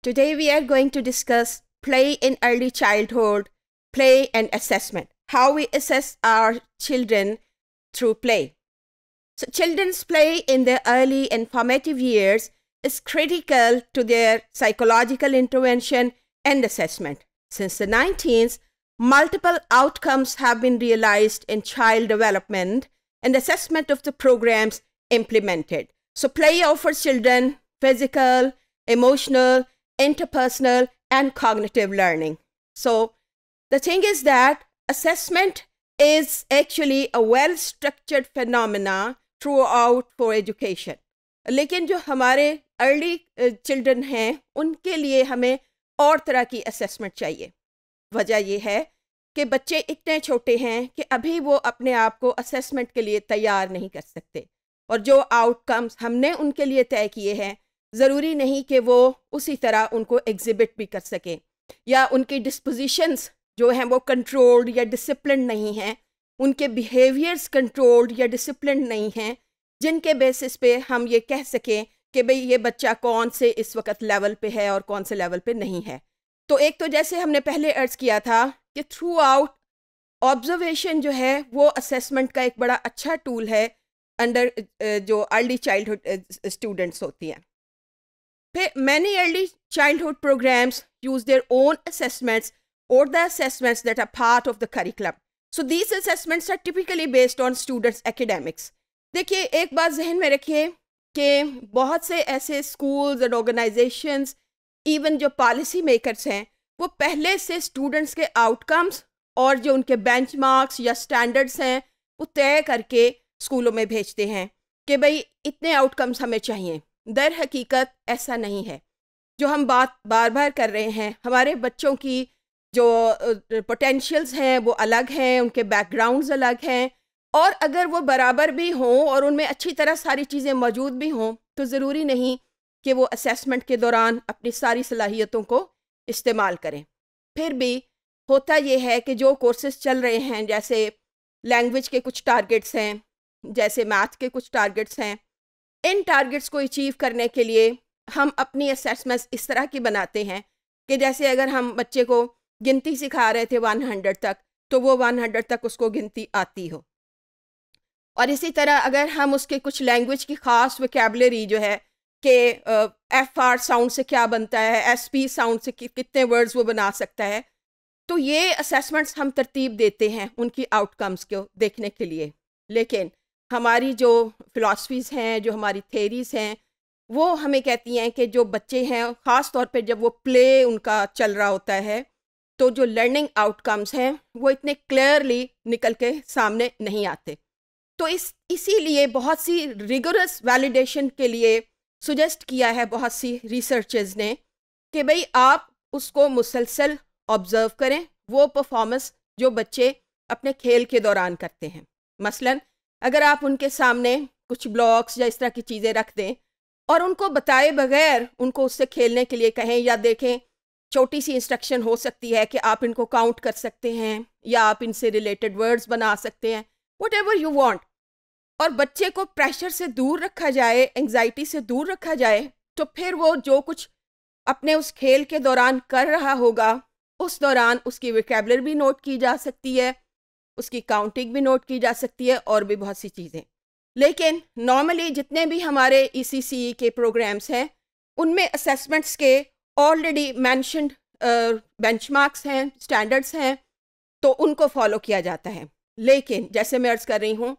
Today we are going to discuss play in early childhood, play and assessment, how we assess our children through play. So children's play in their early and formative years is critical to their psychological intervention and assessment. Since the 19th, multiple outcomes have been realized in child development and assessment of the programs implemented. So play offers children physical, emotional, interpersonal, and cognitive learning. So the thing is that assessment is actually a well structured phenomena throughout for education. लेकिन जो हमारे early children हैं उनके लिए हमें और तरह की assessment चाहिए वजह यह है कि बच्चे इतने छोटे हैं कि अभी वो अपने आप को असेसमेंट के लिए तैयार नहीं कर सकते और जो आउटकम्स हमने उनके लिए तय किए हैं ज़रूरी नहीं कि वो उसी तरह उनको एग्जिबिट भी कर सकें या उनकी डिस्पोजिशंस जो हैं वो कंट्रोल्ड या डिसिप्लिन नहीं हैं उनके बिहेवियर्स कंट्रोल्ड या डिसिप्लिन नहीं हैं जिनके बेसिस पे हम ये कह सकें कि भाई ये बच्चा कौन से इस वक्त लेवल पे है और कौन से लेवल पे नहीं है तो एक तो जैसे हमने पहले अर्ज़ किया था कि थ्रू आउट ऑब्जर्वेशन जो है वो असेसमेंट का एक बड़ा अच्छा टूल है अंडर जो अर्ली चाइल्डहुड स्टूडेंट्स होती हैं फिर many early childhood programs use their own assessments और the assessments that are part of the curriculum so these assessments are typically based on students academics देखिए एक बात जहन में रखिए कि बहुत से ऐसे स्कूल्स एंड ऑर्गेनाइजेशंस इवन जो पॉलिसी मेकर्स हैं वो पहले से स्टूडेंट्स के आउटकम्स और जो उनके बेंच मार्क्स या स्टैंडर्ड्स हैं वो तय करके स्कूलों में भेजते हैं कि भाई इतने आउटकम्स हमें चाहिए दर हकीकत ऐसा नहीं है जो हम बात बार बार कर रहे हैं हमारे बच्चों की जो पोटेंशियल्स हैं वो अलग हैं उनके बैकग्राउंड्स अलग हैं और अगर वो बराबर भी हों और उनमें अच्छी तरह सारी चीज़ें मौजूद भी हों तो ज़रूरी नहीं कि वो असेसमेंट के दौरान अपनी सारी सलाहियतों को इस्तेमाल करें फिर भी होता ये है कि जो कोर्सेज चल रहे हैं जैसे लैंग्वेज के कुछ टारगेट्स हैं जैसे मैथ के कुछ टारगेट्स हैं इन टारगेट्स को अचीव करने के लिए हम अपनी असेसमेंट्स इस तरह की बनाते हैं कि जैसे अगर हम बच्चे को गिनती सिखा रहे थे 100 तक तो वो 100 तक उसको गिनती आती हो और इसी तरह अगर हम उसके कुछ लैंग्वेज की ख़ास वकेबलरी जो है कि एफ आर साउंड से क्या बनता है एस पी साउंड से कि, कितने वर्ड्स वो बना सकता है तो ये असेसमेंट्स हम तरतीब देते हैं उनकी आउटकम्स को देखने के लिए लेकिन हमारी जो फ़िलासफ़ीज़ हैं जो हमारी थेरीज़ हैं वो हमें कहती हैं कि जो बच्चे हैं ख़ास तौर पर जब वो प्ले उनका चल रहा होता है तो जो लर्निंग आउटकम्स हैं वो इतने क्लियरली निकल के सामने नहीं आते तो इस इसीलिए बहुत सी रिगोरस वैलिडेशन के लिए सुजेस्ट किया है बहुत सी रिसर्चर्स ने कि भाई आप उसको मुसलसल ऑब्ज़र्व करें वो परफॉर्मेंस जो बच्चे अपने खेल के दौरान करते हैं मसलन अगर आप उनके सामने कुछ ब्लॉक्स या इस तरह की चीज़ें रख दें और उनको बताए बगैर उनको उससे खेलने के लिए कहें या देखें छोटी सी इंस्ट्रक्शन हो सकती है कि आप इनको काउंट कर सकते हैं या आप इनसे रिलेटेड वर्ड्स बना सकते हैं वट एवर यू वॉन्ट और बच्चे को प्रेशर से दूर रखा जाए एंगजाइटी से दूर रखा जाए तो फिर वो जो कुछ अपने उस खेल के दौरान कर रहा होगा उस दौरान उसकी विकेबलर भी नोट की जा सकती है उसकी काउंटिंग भी नोट की जा सकती है और भी बहुत सी चीज़ें लेकिन नॉर्मली जितने भी हमारे ई e e के प्रोग्राम्स हैं उनमें असेसमेंट्स के ऑलरेडी मैंशनड मार्क्स हैं स्टैंडर्ड्स हैं तो उनको फॉलो किया जाता है लेकिन जैसे मैं अर्ज कर रही हूँ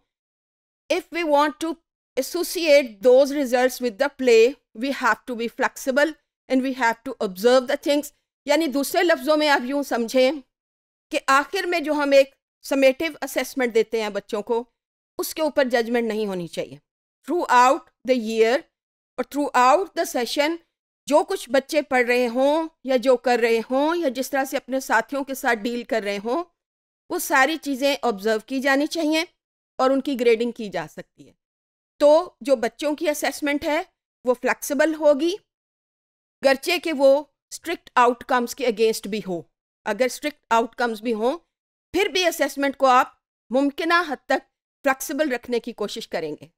if we want to associate those result with the play we have to be flexible and we have to observe the things यानी दूसरे लफ्ज़ों में आप यूँ समझें कि आखिर में जो हम एक समेटिव असेसमेंट देते हैं बच्चों को उसके ऊपर जजमेंट नहीं होनी चाहिए थ्रू आउट द ईयर और थ्रू आउट द सेशन जो कुछ बच्चे पढ़ रहे हों या जो कर रहे हों या जिस तरह से अपने साथियों के साथ डील कर रहे हों वो सारी चीज़ें ऑब्ज़र्व की जानी चाहिए और उनकी ग्रेडिंग की जा सकती है तो जो बच्चों की असेसमेंट है वो फ्लेक्सिबल होगी गर्चे के वो स्ट्रिक्ट आउटकम्स के अगेंस्ट भी हो अगर स्ट्रिक्ट आउटकम्स भी हों फिर भी असेसमेंट को आप मुमकिन हद तक फ्लेक्सिबल रखने की कोशिश करेंगे